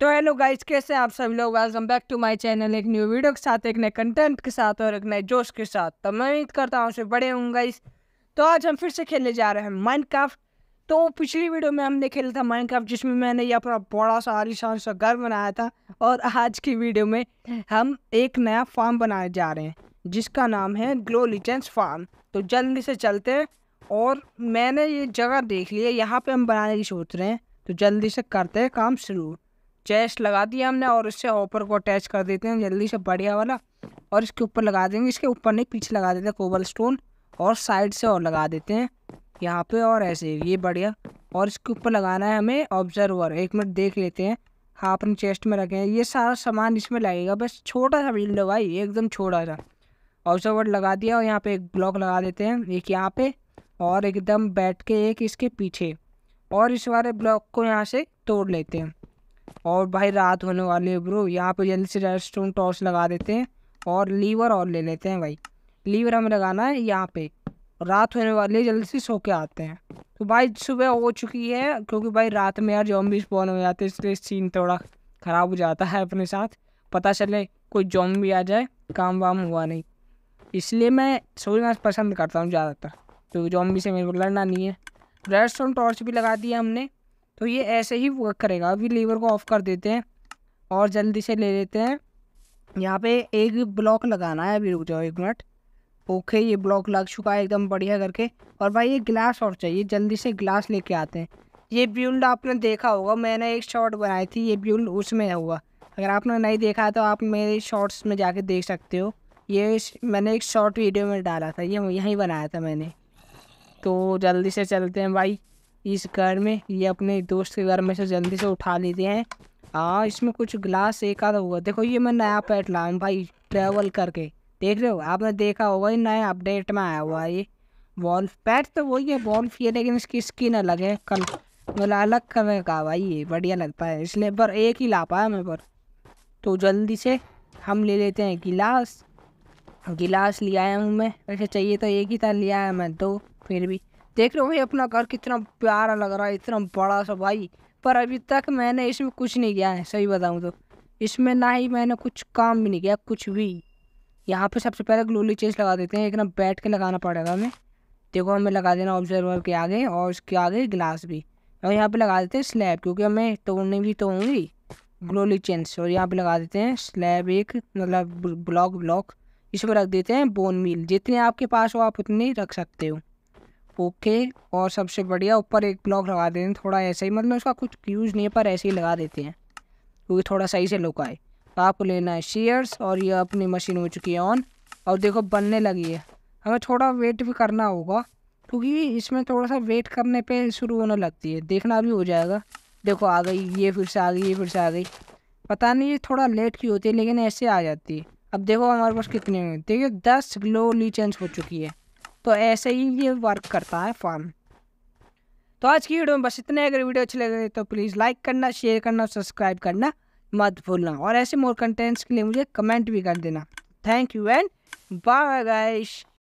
तो hello guys कैसे हैं आप सभी लोग welcome back to my channel एक न्यू वीडियो के साथ एक नए कंटेंट के साथ और एक नए जोश के साथ तो मैं उम्मीद करता हूँ उसे बड़े हूँ गाइस तो आज हम फिर से खेलने जा रहे हैं माइनक्राफ्ट तो पिछली वीडियो में हमने खेला था माइनक्राफ्ट जिसमें मैंने ये अपना बड़ा सा आलिशान सा घर बनाया था और आज की वीडियो में हम एक नया फार्म बनाने जा रहे हैं जिसका नाम है ग्लो लिजेंस फार्म तो जल्दी से चलते हैं और मैंने ये जगह देख ली है यहाँ पर हम बनाने की सोच रहे हैं तो जल्दी से करते हैं काम शुरू चेस्ट लगा दिया हमने और इससे ऑपर को अटैच कर देते हैं जल्दी से बढ़िया वाला और इसके ऊपर लगा देंगे इसके ऊपर नहीं पीछे लगा देते हैं कोबल स्टोन और साइड से और लगा देते हैं यहाँ पे और ऐसे ये बढ़िया और इसके ऊपर लगाना है हमें ऑब्जर्वर एक मिनट देख लेते हैं हाँ अपने चेस्ट में रखें ये सारा सामान इसमें लगेगा बस छोटा सा बिल्ड भाई एकदम छोटा सा ऑब्जर्वर लगा दिया और यहाँ पर एक ब्लॉक लगा देते हैं एक यहाँ पर और एकदम बैठ के एक इसके पीछे और इस वाले ब्लॉक को यहाँ से तोड़ लेते हैं और भाई रात होने वाली है ब्रो यहाँ पे जल्दी से रेड स्टोन टॉर्च लगा देते हैं और लीवर और ले लेते हैं भाई लीवर हमें लगाना है यहाँ पे रात होने वाली है जल्दी से सो के आते हैं तो भाई सुबह हो चुकी है क्योंकि भाई रात में यार जॉम्बी स्पॉन हो जाते हैं इसलिए सीन थोड़ा ख़राब हो जाता है अपने साथ पता चले कोई जॉम्बी आ जाए काम वाम हुआ नहीं इसलिए मैं सोचना पसंद करता हूँ ज़्यादातर तो जॉम्बी से मेरे को लड़ना नहीं है स्टोन टॉर्च भी लगा दिया हमने तो ये ऐसे ही वर्क करेगा अभी लीवर को ऑफ कर देते हैं और जल्दी से ले लेते हैं यहाँ पे एक ब्लॉक लगाना है अभी रुक जाओ एक मिनट ओके ये ब्लॉक लग चुका है एकदम बढ़िया करके और भाई ये ग्लास और चाहिए जल्दी से ग्लास लेके आते हैं ये बिल्ड आपने देखा होगा मैंने एक शॉर्ट बनाई थी ये बिल्ड उसमें होगा अगर आपने नहीं देखा है तो आप मेरे शॉर्ट्स में जाके देख सकते हो ये मैंने एक शॉर्ट वीडियो में डाला था ये यहीं बनाया था मैंने तो जल्दी से चलते हैं भाई इस घर में ये अपने दोस्त के घर में से जल्दी से उठा लेते हैं हाँ इसमें कुछ ग्लास एक आधा हुआ देखो ये मैं नया पैट लाया हूँ भाई ट्रैवल करके देख रहे हो आपने देखा होगा ये नए अपडेट में आया हुआ ये वॉल्फ पैट तो वही है वॉल्फ ही है लेकिन इसकी स्किन अलग है कल मतलब अलग कलर का भाई ये बढ़िया लगता है इसलिए पर एक ही ला पाया मैं पर तो जल्दी से हम ले लेते हैं गिलास गिलास ले आया हूँ मैं वैसे चाहिए तो एक ही था ले आया मैं दो फिर भी देख रहे हो भाई अपना घर कितना प्यारा लग रहा है इतना बड़ा सा भाई पर अभी तक मैंने इसमें कुछ नहीं किया है सही बताऊँ तो इसमें ना ही मैंने कुछ काम भी नहीं किया कुछ भी यहाँ पर सबसे पहले ग्लोली चेस लगा देते हैं एक ना बैठ के लगाना पड़ेगा हमें देखो हमें लगा देना ऑब्जर्वर के आगे और उसके आगे ग्लास भी और यहाँ पे लगा देते हैं स्लैब क्योंकि हमें तोड़ने भी तो होंगी ग्लोली चेंस और यहाँ पे लगा देते हैं स्लैब एक मतलब ब्लॉक ब्लॉक इसमें रख देते हैं बोन मील जितने आपके पास हो आप उतने रख सकते हो ओके और सबसे बढ़िया ऊपर एक ब्लॉक लगा देते हैं थोड़ा ऐसे ही मतलब उसका कुछ यूज़ नहीं है पर ऐसे ही लगा देते हैं क्योंकि थोड़ा सही से लुक आए तो आपको लेना है शेयर्स और ये अपनी मशीन हो चुकी है ऑन और देखो बनने लगी है हमें थोड़ा वेट भी करना होगा क्योंकि इसमें थोड़ा सा वेट करने पे शुरू होने लगती है देखना भी हो जाएगा देखो आ गई ये फिर से आ गई ये फिर से आ गई पता नहीं ये थोड़ा लेट की होती है लेकिन ऐसे आ जाती है अब देखो हमारे पास कितने देखिए दस ग्लो लीचेंस हो चुकी है तो ऐसे ही ये वर्क करता है फॉर्म तो आज की वीडियो में बस इतने अगर वीडियो अच्छी लगे तो प्लीज़ लाइक करना शेयर करना और सब्सक्राइब करना मत भूलना और ऐसे मोर कंटेंट्स के लिए मुझे कमेंट भी कर देना thank you and bye guys